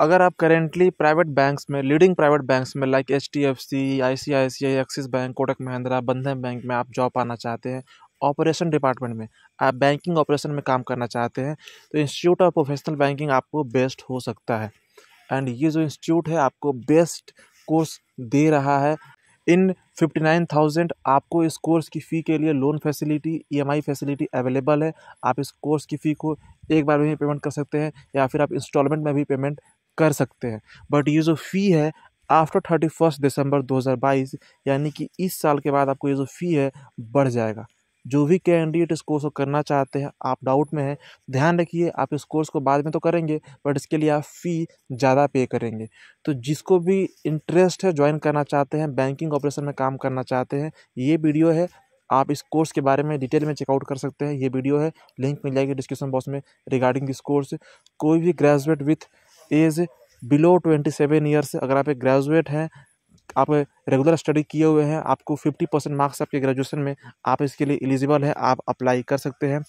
अगर आप currently private banks में लीडिंग प्राइवेट बैंक्स में like H D F C I C I C I axis bank Kotak Mahindra Bandhan bank में आप job पाना चाहते हैं ऑपरेशन डिपार्टमेंट में आप बैंकिंग ऑपरेशन में काम करना चाहते हैं तो इंस्टीट्यूट ऑफ प्रोफेशनल बैंकिंग आपको बेस्ट हो सकता है एंड ये जो इंस्टीट्यूट है आपको बेस्ट कोर्स दे रहा है इन फिफ्टी नाइन थाउजेंड आपको इस कोर्स की फ़ी के लिए loan facility I facility available है आप इस कोर्स की फ़ी को एक बार में ही पेमेंट कर सकते हैं या फिर आप इंस्टॉलमेंट में भी पेमेंट कर सकते हैं बट ये जो फ़ी है आफ्टर थर्टी फर्स्ट दिसंबर 2022 यानी कि इस साल के बाद आपको ये जो फ़ी है बढ़ जाएगा जो भी कैंडिडेट इस कोर्स को करना चाहते हैं आप डाउट में हैं ध्यान रखिए आप इस कोर्स को बाद में तो करेंगे बट इसके लिए आप फ़ी ज़्यादा पे करेंगे तो जिसको भी इंटरेस्ट है ज्वाइन करना चाहते हैं बैंकिंग ऑपरेशन में काम करना चाहते हैं ये वीडियो है आप इस कोर्स के बारे में डिटेल में चेकआउट कर सकते हैं ये वीडियो है लिंक मिल जाएगी डिस्क्रिप्शन बॉक्स में रिगार्डिंग दिस कोर्स कोई भी graduate with age below twenty seven years अगर आप एक ग्रेजुएट हैं आप रेगुलर स्टडी किए हुए हैं आपको फिफ्टी परसेंट मार्क्स आपके ग्रेजुएशन में आप इसके लिए एलिजिबल है आप अप्लाई कर सकते हैं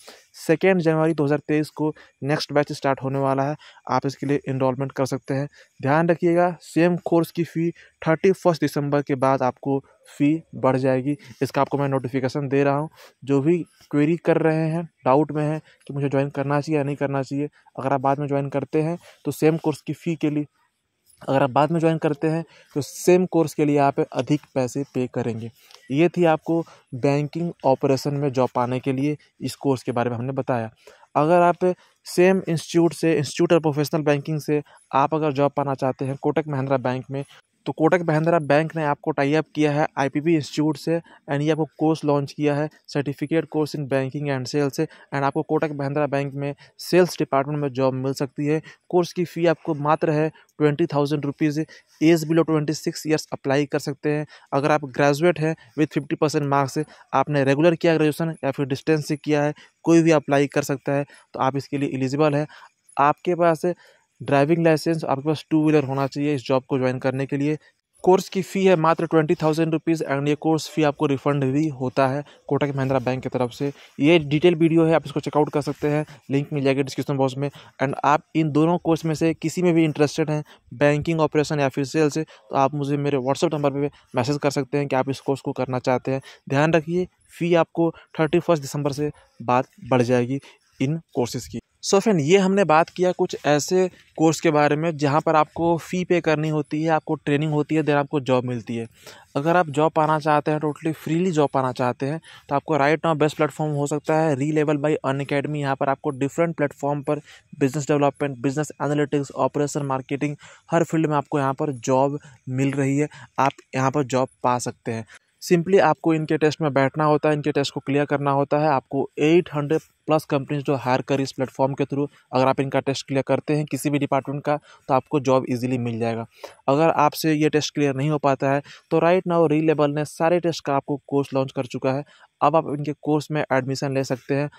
सेकेंड जनवरी 2023 को नेक्स्ट बैच स्टार्ट होने वाला है आप इसके लिए इनरोलमेंट कर सकते हैं ध्यान रखिएगा सेम कोर्स की फ़ी थर्टी फर्स्ट दिसंबर के बाद आपको फ़ी बढ़ जाएगी इसका आपको मैं नोटिफिकेशन दे रहा हूँ जो भी क्वेरी कर रहे हैं डाउट में है कि मुझे ज्वाइन करना चाहिए या नहीं करना चाहिए अगर आप बाद में ज्वाइन करते हैं तो सेम कोर्स की फ़ी के लिए अगर आप बाद में ज्वाइन करते हैं तो सेम कोर्स के लिए आप अधिक पैसे पे करेंगे ये थी आपको बैंकिंग ऑपरेशन में जॉब पाने के लिए इस कोर्स के बारे में हमने बताया अगर आप सेम इंस्टीट्यूट से इंस्टीट्यूट और प्रोफेशनल बैंकिंग से आप अगर जॉब पाना चाहते हैं कोटक महिंद्रा बैंक में तो कोटक महिंद्रा बैंक ने आपको टाई अप किया है आईपीबी इंस्टीट्यूट से एंड ये आपको कोर्स लॉन्च किया है certificate course in banking and sales से एंड आपको कोटक महिंद्रा बैंक में सेल्स डिपार्टमेंट में जॉब मिल सकती है कोर्स की फ़ी आपको मात्र है twenty thousand rupees age below twenty six years apply कर सकते हैं अगर आप ग्रेजुएट हैं विथ फिफ्टी परसेंट मार्क्स आपने रेगुलर किया ग्रेजुएसन या फिर डिस्टेंस से किया है कोई भी अप्लाई कर सकता है तो आप इसके लिए एलिजिबल है आपके पास ड्राइविंग लाइसेंस आपके पास टू व्हीलर होना चाहिए इस जॉब को ज्वाइन करने के लिए कोर्स की फ़ी है मात्र ट्वेंटी थाउजेंड रुपीज़ एंड ये कोर्स फी आपको रिफंड भी होता है कोटक महिंद्रा बैंक की तरफ से ये डिटेल वीडियो है आप इसको चेकआउट कर सकते हैं लिंक मिल जाएगी डिस्क्रिप्शन बॉक्स में एंड आप इन दोनों कोर्स में से किसी में भी इंटरेस्टेड हैं बैंकिंग ऑपरेशन या फिर सेल से तो आप मुझे मेरे व्हाट्सअप नंबर पर मैसेज कर सकते हैं कि आप इस कोर्स को करना चाहते हैं ध्यान रखिए फ़ी आपको थर्टी फर्स्ट दिसंबर से बात बढ़ जाएगी इन कोर्सेज़ की सो फ्रेंड ये हमने बात किया कुछ ऐसे कोर्स के बारे में जहाँ पर आपको फ़ी पे करनी होती है आपको ट्रेनिंग होती है देन आपको जॉब मिलती है अगर आप जॉब पाना चाहते हैं टोटली फ्रीली जॉब पाना चाहते हैं तो आपको राइट नाउ बेस्ट प्लेटफॉर्म हो सकता है री लेवल बाई अन अकेडमी यहाँ पर आपको डिफरेंट प्लेटफॉर्म पर business development business analytics operation marketing हर फील्ड में आपको यहाँ पर जॉब मिल रही है आप यहाँ पर जॉब पा सकते हैं सिंपली आपको इनके टेस्ट में बैठना होता है इनके टेस्ट को क्लियर करना होता है आपको 800 प्लस कंपनीज जो हायर करी इस प्लेटफॉर्म के थ्रू अगर आप इनका टेस्ट क्लियर करते हैं किसी भी डिपार्टमेंट का तो आपको जॉब इजीली मिल जाएगा अगर आपसे ये टेस्ट क्लियर नहीं हो पाता है तो राइट नाउ री लेवल ने सारे टेस्ट का आपको कोर्स लॉन्च कर चुका है अब आप इनके कोर्स में एडमिशन ले सकते हैं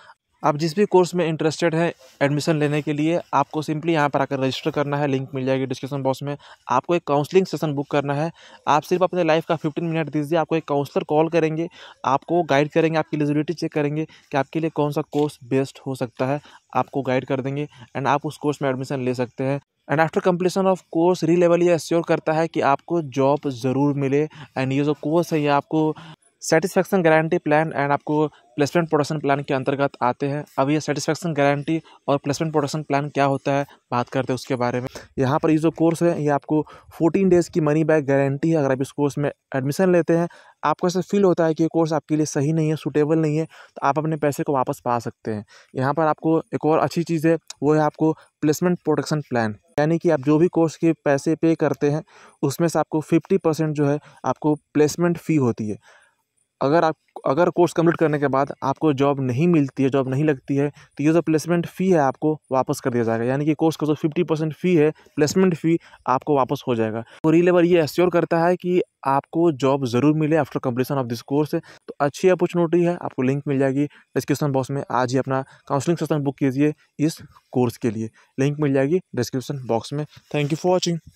आप जिस भी कोर्स में इंटरेस्टेड हैं एडमिशन लेने के लिए आपको सिंपली यहाँ पर आकर रजिस्टर करना है लिंक मिल जाएगी डिस्क्रिप्शन बॉक्स में आपको एक काउंसलिंग सेशन बुक करना है आप सिर्फ अपने लाइफ का फिफ्टीन मिनट दीजिए आपको एक काउंसलर कॉल करेंगे आपको गाइड करेंगे आपकी एलिजिबिलिटी चेक करेंगे कि आपके लिए कौन सा कोर्स बेस्ट हो सकता है आपको गाइड कर देंगे एंड आप उस कोर्स में एडमिशन ले सकते हैं and after completion of course Relevel ये एश्योर करता है कि आपको जॉब ज़रूर मिले एंड ये जो कोर्स है ये आपको सेटिस्फेक्शन गारंटी प्लान एंड आपको प्लेसमेंट प्रोडक्शन प्लान के अंतर्गत आते हैं अब ये सेटिस्फेक्शन गारंटी और प्लेसमेंट प्रोडक्शन प्लान क्या होता है बात करते हैं उसके बारे में यहाँ पर ये जो कोर्स है ये आपको 14 डेज़ की मनी बैक गारंटी है अगर आप इस कोर्स में एडमिशन लेते हैं आपको ऐसा फील होता है कि ये कोर्स आपके लिए सही नहीं है सूटेबल नहीं है तो आप अपने पैसे को वापस पा सकते हैं यहाँ पर आपको एक और अच्छी चीज़ है वो है आपको प्लेसमेंट प्रोडक्शन प्लान यानी कि आप जो भी कोर्स के पैसे पे करते हैं उसमें से आपको फिफ्टी परसेंट जो है आपको प्लेसमेंट फ़ी होती है अगर आप अगर कोर्स कंप्लीट करने के बाद आपको जॉब नहीं मिलती है जॉब नहीं लगती है तो ये जो प्लेसमेंट फ़ी है आपको वापस कर दिया जाएगा यानी कि कोर्स का जो फिफ्टी परसेंट फ़ी है प्लेसमेंट फ़ी आपको वापस हो जाएगा तो रीलेवर ये एश्योर करता है कि आपको जॉब ज़रूर मिले after completion of this course तो अच्छी अपॉर्चुनिटी है आपको लिंक मिल जाएगी डिस्क्रिप्शन बॉक्स में आज ही अपना काउंसलिंग सेशन बुक कीजिए इस कोर्स के लिए लिंक मिल जाएगी डिस्क्रिप्शन बॉक्स में थैंक यू फॉर वॉचिंग